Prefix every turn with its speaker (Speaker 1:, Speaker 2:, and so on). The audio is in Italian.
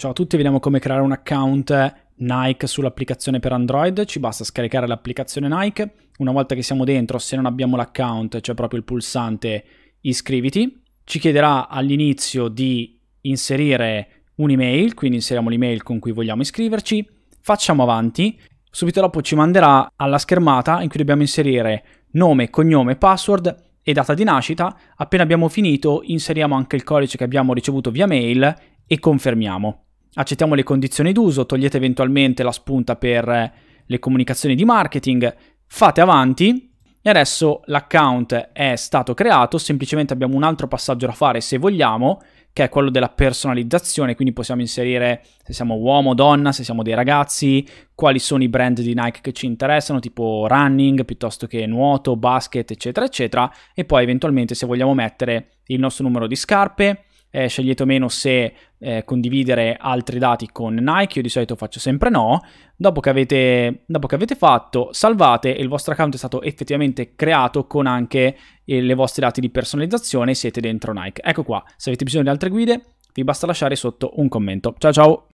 Speaker 1: Ciao a tutti, vediamo come creare un account Nike sull'applicazione per Android. Ci basta scaricare l'applicazione Nike. Una volta che siamo dentro, se non abbiamo l'account, c'è proprio il pulsante iscriviti. Ci chiederà all'inizio di inserire un'email, quindi inseriamo l'email con cui vogliamo iscriverci. Facciamo avanti. Subito dopo ci manderà alla schermata in cui dobbiamo inserire nome, cognome, password e data di nascita. Appena abbiamo finito, inseriamo anche il codice che abbiamo ricevuto via mail e confermiamo accettiamo le condizioni d'uso, togliete eventualmente la spunta per eh, le comunicazioni di marketing, fate avanti e adesso l'account è stato creato, semplicemente abbiamo un altro passaggio da fare se vogliamo, che è quello della personalizzazione, quindi possiamo inserire se siamo uomo, donna, se siamo dei ragazzi, quali sono i brand di Nike che ci interessano, tipo running piuttosto che nuoto, basket, eccetera, eccetera, e poi eventualmente se vogliamo mettere il nostro numero di scarpe, eh, scegliete o meno se eh, condividere altri dati con Nike, io di solito faccio sempre no. Dopo che, avete, dopo che avete fatto, salvate e il vostro account è stato effettivamente creato con anche i eh, vostri dati di personalizzazione e siete dentro Nike. Ecco qua, se avete bisogno di altre guide vi basta lasciare sotto un commento. Ciao ciao!